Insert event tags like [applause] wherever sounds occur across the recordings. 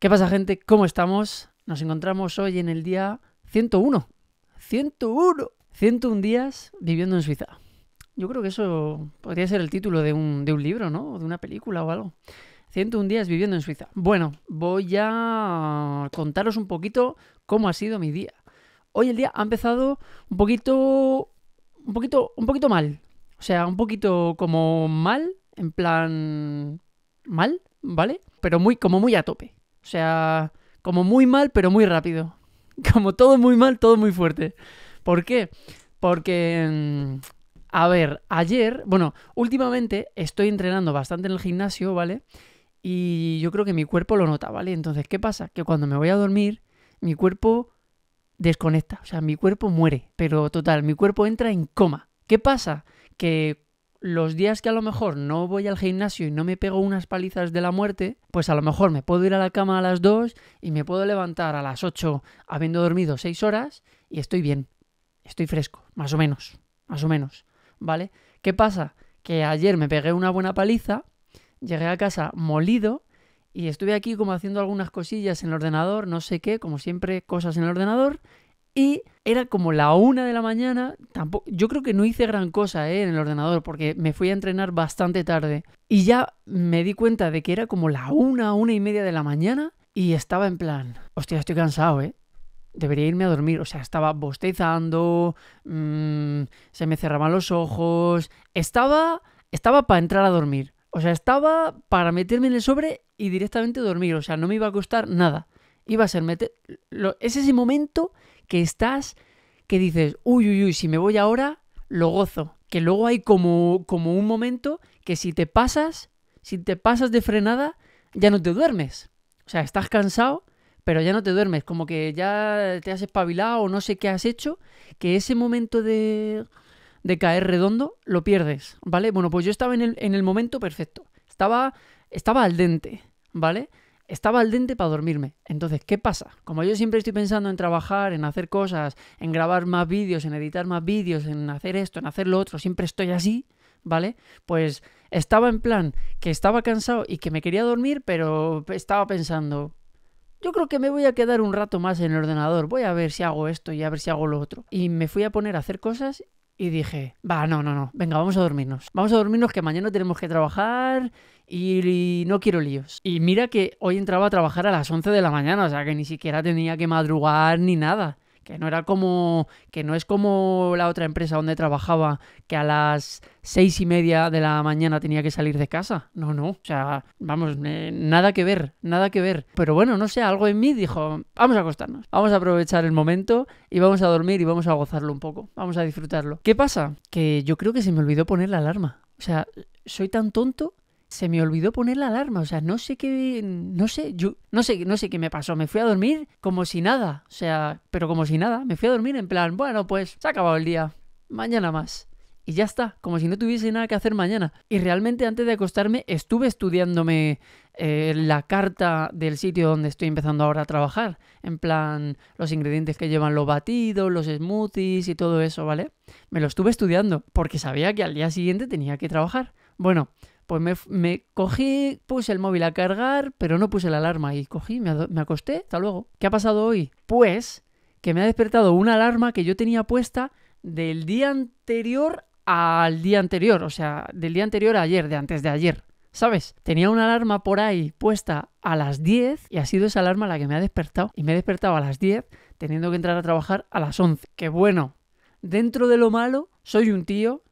¿Qué pasa gente? ¿Cómo estamos? Nos encontramos hoy en el día 101. 101. 101 días viviendo en Suiza. Yo creo que eso podría ser el título de un, de un libro, ¿no? O de una película o algo. 101 días viviendo en Suiza. Bueno, voy a contaros un poquito cómo ha sido mi día. Hoy el día ha empezado un poquito un poquito un poquito mal. O sea, un poquito como mal, en plan mal, ¿vale? Pero muy como muy a tope. O sea, como muy mal, pero muy rápido. [laughs] Como todo muy mal, todo muy fuerte. ¿Por qué? Porque... Mm, a ver, ayer, bueno, últimamente estoy entrenando bastante en el gimnasio, ¿vale? Y yo creo que mi cuerpo lo nota, ¿vale? Entonces, ¿qué pasa? Que cuando me voy a dormir, mi cuerpo desconecta, o sea, mi cuerpo muere, pero total, mi cuerpo entra en coma. ¿Qué pasa? Que los días que a lo mejor no voy al gimnasio y no me pego unas palizas de la muerte, pues a lo mejor me puedo ir a la cama a las 2 y me puedo levantar a las 8 habiendo dormido 6 horas y estoy bien. Estoy fresco, más o menos, más o menos, ¿vale? ¿Qué pasa? Que ayer me pegué una buena paliza, llegué a casa molido y estuve aquí como haciendo algunas cosillas en el ordenador, no sé qué, como siempre cosas en el ordenador y era como la una de la mañana. Tampoco, yo creo que no hice gran cosa eh, en el ordenador porque me fui a entrenar bastante tarde. Y ya me di cuenta de que era como la una, una y media de la mañana. Y estaba en plan, hostia, estoy cansado, ¿eh? Debería irme a dormir. O sea, estaba bostezando, mm, se me cerraban los ojos. Estaba, estaba para entrar a dormir. O sea, estaba para meterme en el sobre y directamente dormir. O sea, no me iba a costar nada. Iba a ser meter... Es ese momento que estás, que dices, uy, uy, uy, si me voy ahora, lo gozo. Que luego hay como, como un momento que si te pasas, si te pasas de frenada, ya no te duermes. O sea, estás cansado, pero ya no te duermes, como que ya te has espabilado o no sé qué has hecho, que ese momento de, de caer redondo lo pierdes, ¿vale? Bueno, pues yo estaba en el, en el momento perfecto, estaba, estaba al dente, ¿vale? estaba al dente para dormirme. Entonces, ¿qué pasa? Como yo siempre estoy pensando en trabajar, en hacer cosas, en grabar más vídeos, en editar más vídeos, en hacer esto, en hacer lo otro, siempre estoy así, ¿vale? Pues estaba en plan que estaba cansado y que me quería dormir, pero estaba pensando, yo creo que me voy a quedar un rato más en el ordenador, voy a ver si hago esto y a ver si hago lo otro. Y me fui a poner a hacer cosas y dije, va, no, no, no, venga, vamos a dormirnos. Vamos a dormirnos que mañana tenemos que trabajar y, no quiero líos. Y mira que hoy entraba a trabajar a las 11 de la mañana, o sea que ni siquiera tenía que madrugar ni nada. Que no era como. que no es como la otra empresa donde trabajaba, que a las seis y media de la mañana tenía que salir de casa. No, no. O sea, vamos, eh, nada que ver, nada que ver. Pero bueno, no sé, algo en mí dijo, vamos a acostarnos, vamos a aprovechar el momento y vamos a dormir y vamos a gozarlo un poco, vamos a disfrutarlo. ¿Qué pasa? Que yo creo que se me olvidó poner la alarma. O sea, soy tan tonto se me olvidó poner la alarma, o sea, no sé qué, no sé, yo no sé, no sé qué me pasó, me fui a dormir como si nada, o sea, pero como si nada, me fui a dormir en plan, bueno, pues se ha acabado el día, mañana más. Y ya está, como si no tuviese nada que hacer mañana. Y realmente antes de acostarme estuve estudiándome eh, la carta del sitio donde estoy empezando ahora a trabajar. En plan, los ingredientes que llevan los batidos, los smoothies y todo eso, ¿vale? Me lo estuve estudiando porque sabía que al día siguiente tenía que trabajar. Bueno, pues me, cogí, puse el móvil a cargar, pero no puse la alarma y cogí, me, me acosté, hasta luego. ¿Qué ha pasado hoy? Pues que me ha despertado una alarma que yo tenía puesta del día anterior al día anterior, o sea, del día anterior a ayer, de antes de ayer. ¿Sabes? Tenía una alarma por ahí puesta a las 10 y ha sido esa alarma la que me ha despertado. Y me he despertado a las 10 teniendo que entrar a trabajar a las 11. Que bueno, dentro de lo malo, soy un tío.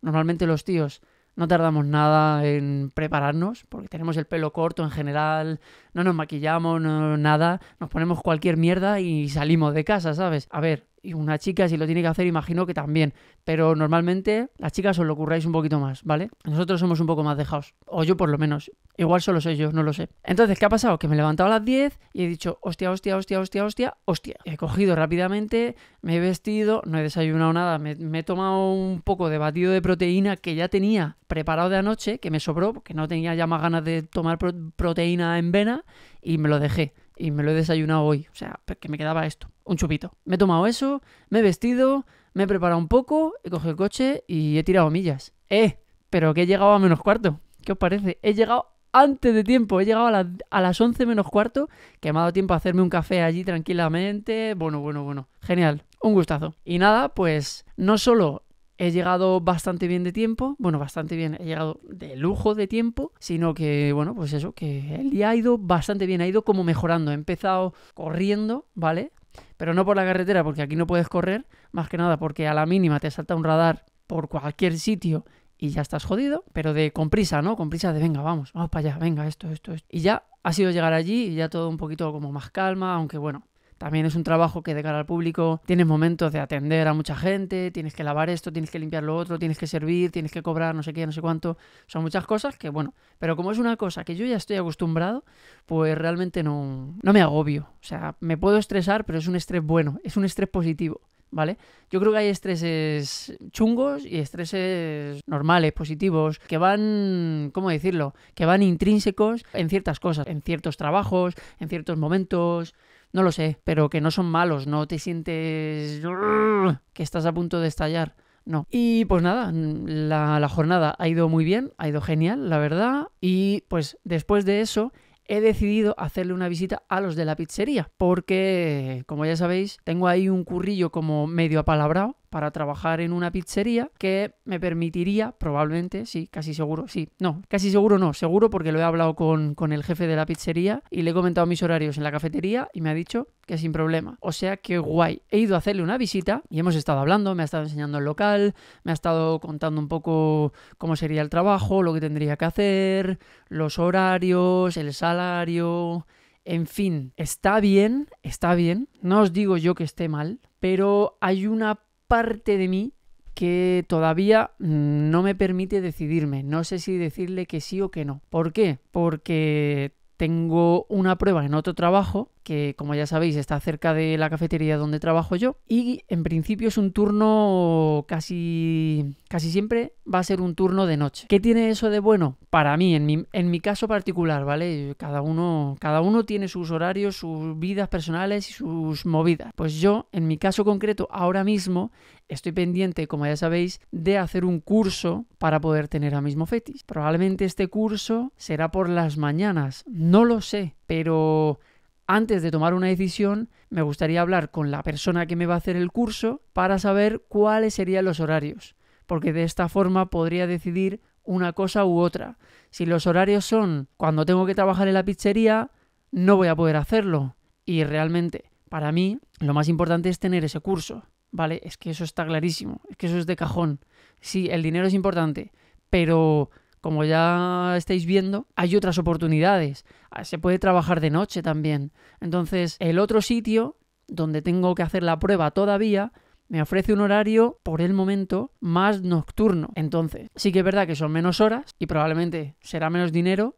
Normalmente los tíos no tardamos nada en prepararnos, porque tenemos el pelo corto en general, no nos maquillamos, nada, nos ponemos cualquier mierda y salimos de casa, ¿sabes? A ver, y una chica si lo tiene que hacer, imagino que también. Pero normalmente las chicas os lo curráis un poquito más, ¿vale? Nosotros somos un poco más dejados. O yo por lo menos. Igual solo soy yo, no lo sé. Entonces, ¿qué ha pasado? Que me he levantado a las 10 y he dicho, hostia, hostia, hostia, hostia, hostia, hostia. He cogido rápidamente, me he vestido, no he desayunado nada, me, he tomado un poco de batido de proteína que ya tenía preparado de anoche, que me sobró, porque no tenía ya más ganas de tomar proteína en vena, y me lo dejé y me lo he desayunado hoy. O sea, que me quedaba esto, un chupito. Me he tomado eso, me he vestido, me he preparado un poco, he cogido el coche y he tirado millas. ¡Eh! Pero que he llegado a menos cuarto. ¿Qué os parece? He llegado antes de tiempo, he llegado a, a las 11 menos cuarto, que me ha dado tiempo a hacerme un café allí tranquilamente. Bueno, bueno, bueno. Genial, un gustazo. Y nada, pues no solo He llegado bastante bien de tiempo, bueno, bastante bien, he llegado de lujo de tiempo, sino que, bueno, pues eso, que el día ha ido bastante bien, ha ido como mejorando. He empezado corriendo, ¿vale? Pero no por la carretera, porque aquí no puedes correr, más que nada porque a la mínima te salta un radar por cualquier sitio y ya estás jodido, pero de con prisa, ¿no? Con prisa de venga, vamos, vamos para allá, venga, esto, esto, esto. Y ya ha sido llegar allí y ya todo un poquito como más calma, aunque bueno, también es un trabajo que de cara al público tienes momentos de atender a mucha gente, tienes que lavar esto, tienes que limpiar lo otro, tienes que servir, tienes que cobrar no sé qué, no sé cuánto. Son muchas cosas que, bueno, pero como es una cosa que yo ya estoy acostumbrado, pues realmente no, no me agobio. O sea, me puedo estresar, pero es un estrés bueno, es un estrés positivo. ¿vale? Yo creo que hay estreses chungos y estreses normales, positivos, que van, ¿cómo decirlo? Que van intrínsecos en ciertas cosas, en ciertos trabajos, en ciertos momentos, no lo sé, pero que no son malos, no te sientes que estás a punto de estallar. No. Y pues nada, la, la, jornada ha ido muy bien, ha ido genial, la verdad. Y pues después de eso he decidido hacerle una visita a los de la pizzería, porque como ya sabéis, tengo ahí un currillo como medio apalabrado, para trabajar en una pizzería que me permitiría, probablemente, sí, casi seguro, sí, no, casi seguro no, seguro porque lo he hablado con, con el jefe de la pizzería y le he comentado mis horarios en la cafetería y me ha dicho que sin problema. O sea que guay. He ido a hacerle una visita y hemos estado hablando, me ha estado enseñando el local, me ha estado contando un poco cómo sería el trabajo, lo que tendría que hacer, los horarios, el salario. En fin, está bien, está bien. No os digo yo que esté mal, pero hay una parte de mí que todavía no me permite decidirme. No sé si decirle que sí o que no. ¿Por qué? Porque tengo una prueba en otro trabajo que como ya sabéis está cerca de la cafetería donde trabajo yo y en principio es un turno casi casi siempre va a ser un turno de noche. ¿Qué tiene eso de bueno? Para mí, en mi, caso particular, ¿vale? Cada uno, cada uno tiene sus horarios, sus vidas personales y sus movidas. Pues yo, en mi caso concreto, ahora mismo estoy pendiente, como ya sabéis, de hacer un curso para poder tener a mismo fetis. Probablemente este curso será por las mañanas, no lo sé, pero antes de tomar una decisión, me gustaría hablar con la persona que me va a hacer el curso para saber cuáles serían los horarios, porque de esta forma podría decidir una cosa u otra. Si los horarios son cuando tengo que trabajar en la pizzería, no voy a poder hacerlo. Y realmente, para mí, lo más importante es tener ese curso, ¿vale? Es que eso está clarísimo, es que eso es de cajón. Sí, el dinero es importante, pero como ya estáis viendo, hay otras oportunidades. Ah, se puede trabajar de noche también. Entonces, el otro sitio donde tengo que hacer la prueba todavía me ofrece un horario por el momento más nocturno. Entonces, sí que es verdad que son menos horas y probablemente será menos dinero,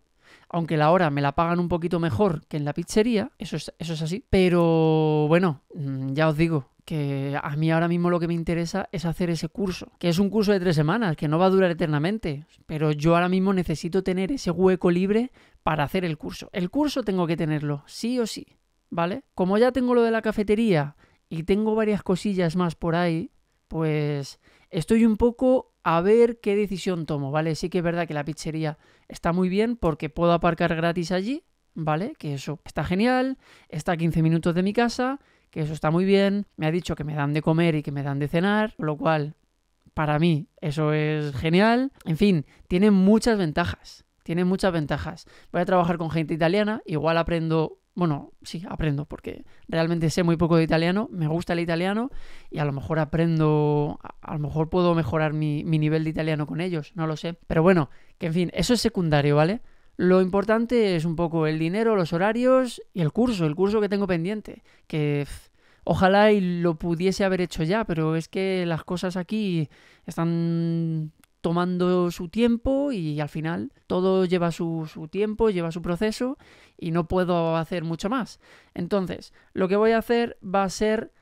aunque la hora me la pagan un poquito mejor que en la pizzería, eso es, eso es así. Pero bueno, mm, ya os digo, que a mí ahora mismo lo que me interesa es hacer ese curso, que es un curso de tres semanas, que no va a durar eternamente, pero yo ahora mismo necesito tener ese hueco libre para hacer el curso. El curso tengo que tenerlo, sí o sí, ¿vale? Como ya tengo lo de la cafetería y tengo varias cosillas más por ahí, pues estoy un poco a ver qué decisión tomo, ¿vale? Sí que es verdad que la pizzería está muy bien porque puedo aparcar gratis allí, ¿vale? Que eso está genial, está a 15 minutos de mi casa, que eso está muy bien, me ha dicho que me dan de comer y que me dan de cenar, lo cual para mí eso es genial. En fin, tiene muchas ventajas, tiene muchas ventajas. Voy a trabajar con gente italiana, igual aprendo bueno, sí, aprendo, porque realmente sé muy poco de italiano, me gusta el italiano y a lo mejor aprendo, a, lo mejor puedo mejorar mi, mi nivel de italiano con ellos, no lo sé. Pero bueno, que en fin, eso es secundario, ¿vale? Lo importante es un poco el dinero, los horarios y el curso, el curso que tengo pendiente, que ojalá lo pudiese haber hecho ya, pero es que las cosas aquí están tomando su tiempo y al final todo lleva su, tiempo, lleva su proceso y no puedo hacer mucho más. Entonces, lo que voy a hacer va a ser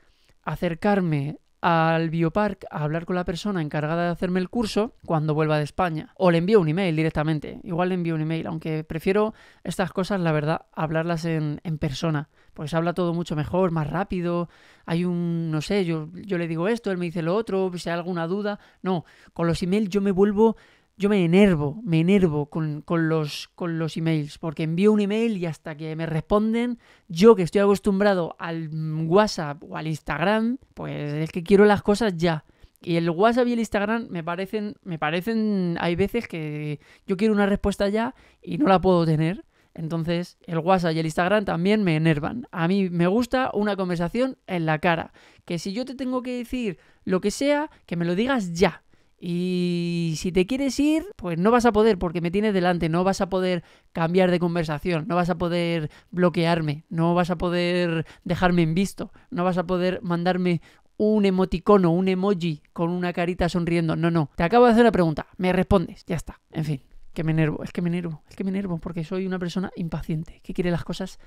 acercarme al biopark a hablar con la persona encargada de hacerme el curso cuando vuelva de España. O le envío un email directamente. Igual le envío un email, aunque prefiero estas cosas, la verdad, hablarlas en, en persona. Porque se habla todo mucho mejor, más rápido. Hay un, no sé, yo, yo le digo esto, él me dice lo otro, si hay alguna duda. No, con los emails yo me vuelvo yo me enervo, me enervo con, los, con los emails, porque envío un email y hasta que me responden, yo que estoy acostumbrado al WhatsApp o al Instagram, pues es que quiero las cosas ya. Y el WhatsApp y el Instagram me parecen, me parecen, hay veces que yo quiero una respuesta ya y no la puedo tener. Entonces, el WhatsApp y el Instagram también me enervan. A mí me gusta una conversación en la cara. Que si yo te tengo que decir lo que sea, que me lo digas ya y si te quieres ir, pues no vas a poder porque me tienes delante, no vas a poder cambiar de conversación, no vas a poder bloquearme, no vas a poder dejarme en visto, no vas a poder mandarme un emoticono, un emoji con una carita sonriendo. No, no. Te acabo de hacer una pregunta, me respondes, ya está. En fin, que me enervo, es que me enervo, es que me enervo porque soy una persona impaciente que quiere las cosas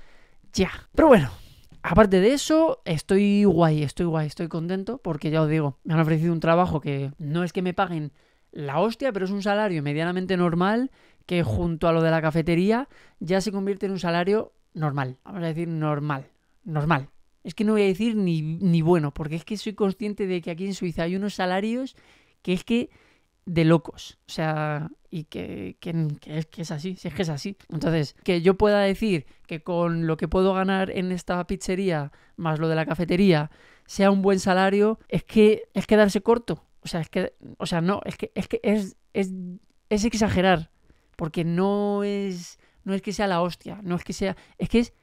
ya. Pero bueno, Aparte de eso, estoy guay, estoy guay, estoy contento porque ya os digo, me han ofrecido un trabajo que no es que me paguen la hostia, pero es un salario medianamente normal que junto a lo de la cafetería ya se convierte en un salario normal. Vamos a decir normal, normal. Es que no voy a decir ni, ni bueno, porque es que soy consciente de que aquí en Suiza hay unos salarios que es que de locos. O sea, y que, que, que, es así, si es que es así. Entonces, que yo pueda decir que con lo que puedo ganar en esta pizzería, más lo de la cafetería, sea un buen salario, es que es quedarse corto. O sea, es que, o sea, no, es que es, que es, es, es exagerar, porque no es, no es que sea la hostia, no es que sea, es que es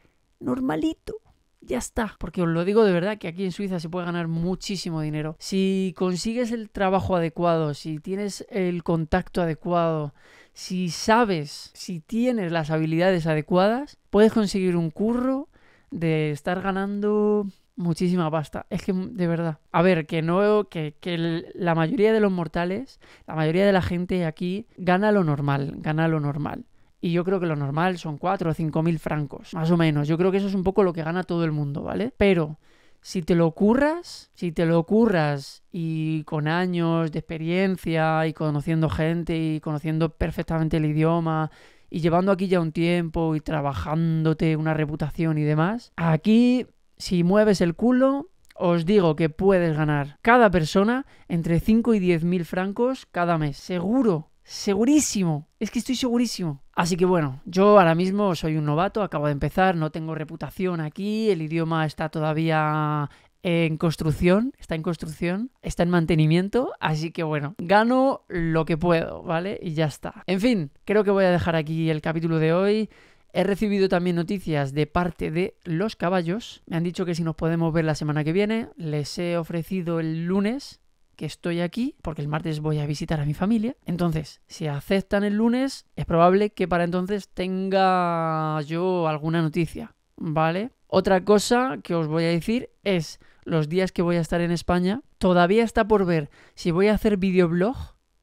normalito. Ya está, porque os lo digo de verdad que aquí en Suiza se puede ganar muchísimo dinero. Si consigues el trabajo adecuado, si tienes el contacto adecuado, si sabes, si tienes las habilidades adecuadas, puedes conseguir un curro de estar ganando muchísima pasta. Es que, de verdad. A ver, que no, que, que, la mayoría de los mortales, la mayoría de la gente aquí gana lo normal, gana lo normal y yo creo que lo normal son 4 o 5 mil francos, más o menos. Yo creo que eso es un poco lo que gana todo el mundo, ¿vale? Pero si te lo curras, si te lo curras y con años de experiencia y conociendo gente y conociendo perfectamente el idioma y llevando aquí ya un tiempo y trabajándote una reputación y demás, aquí si mueves el culo... Os digo que puedes ganar cada persona entre 5 y 10 mil francos cada mes. Seguro Segurísimo, es que estoy segurísimo. Así que bueno, yo ahora mismo soy un novato, acabo de empezar, no tengo reputación aquí, el idioma está todavía en construcción, está en construcción, está en mantenimiento, así que bueno, gano lo que puedo, ¿vale? Y ya está. En fin, creo que voy a dejar aquí el capítulo de hoy. He recibido también noticias de parte de los caballos. Me han dicho que si nos podemos ver la semana que viene, les he ofrecido el lunes que estoy aquí porque el martes voy a visitar a mi familia. Entonces, si aceptan el lunes, es probable que para entonces tenga yo alguna noticia, ¿vale? Otra cosa que os voy a decir es los días que voy a estar en España. Todavía está por ver si voy a hacer videoblog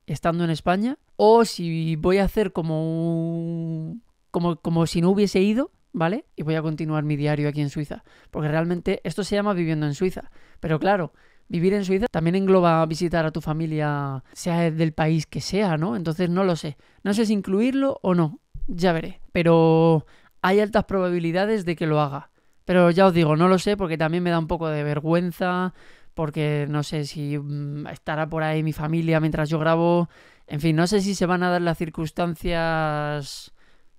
estando en España o si voy a hacer como como, como si no hubiese ido, ¿vale? Y voy a continuar mi diario aquí en Suiza. Porque realmente esto se llama viviendo en Suiza. Pero claro, vivir en Suiza también engloba visitar a tu familia, sea del país que sea, ¿no? Entonces no lo sé. No sé si incluirlo o no. Ya veré. Pero hay altas probabilidades de que lo haga. Pero ya os digo, no lo sé porque también me da un poco de vergüenza, porque no sé si mm, estará por ahí mi familia mientras yo grabo. En fin, no sé si se van a dar las circunstancias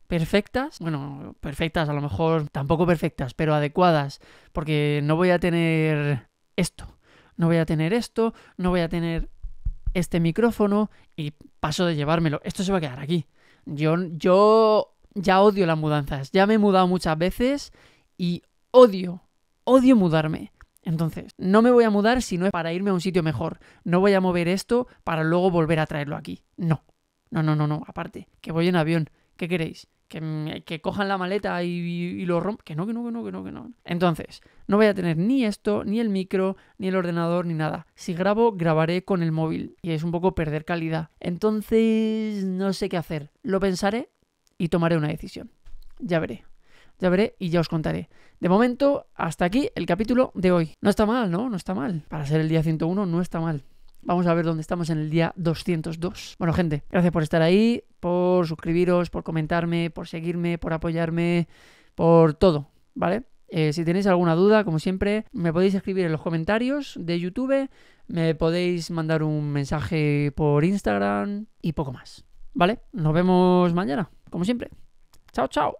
perfectas, bueno, perfectas a lo mejor, tampoco perfectas, pero adecuadas, porque no voy a tener esto, no voy a tener esto, no voy a tener este micrófono y paso de llevármelo. Esto se va a quedar aquí. Yo, yo ya odio las mudanzas. Ya me he mudado muchas veces y odio, odio mudarme. Entonces, no me voy a mudar si no es para irme a un sitio mejor. No voy a mover esto para luego volver a traerlo aquí. No. No, no, no, no. Aparte, que voy en avión. ¿Qué queréis? Mm, que, cojan la maleta y, lo rompen Que no, que no, que no, que no, que no. Entonces, no voy a tener ni esto, ni el micro, ni el ordenador, ni nada. Si grabo, grabaré con el móvil y es un poco perder calidad. Entonces, no sé qué hacer. Lo pensaré y tomaré una decisión. Ya veré. Ya veré y ya os contaré. De momento, hasta aquí el capítulo de hoy. No está mal, ¿no? No está mal. Para ser el día 101, no está mal. Vamos a ver dónde estamos en el día 202. Bueno, gente, gracias por estar ahí, por suscribiros, por comentarme, por seguirme, por apoyarme, por todo, ¿vale? Eh, si tenéis alguna duda, como siempre, me podéis escribir en los comentarios de YouTube, me podéis mandar un mensaje por Instagram y poco más. ¿Vale? Nos vemos mañana, como siempre. Chao, chao.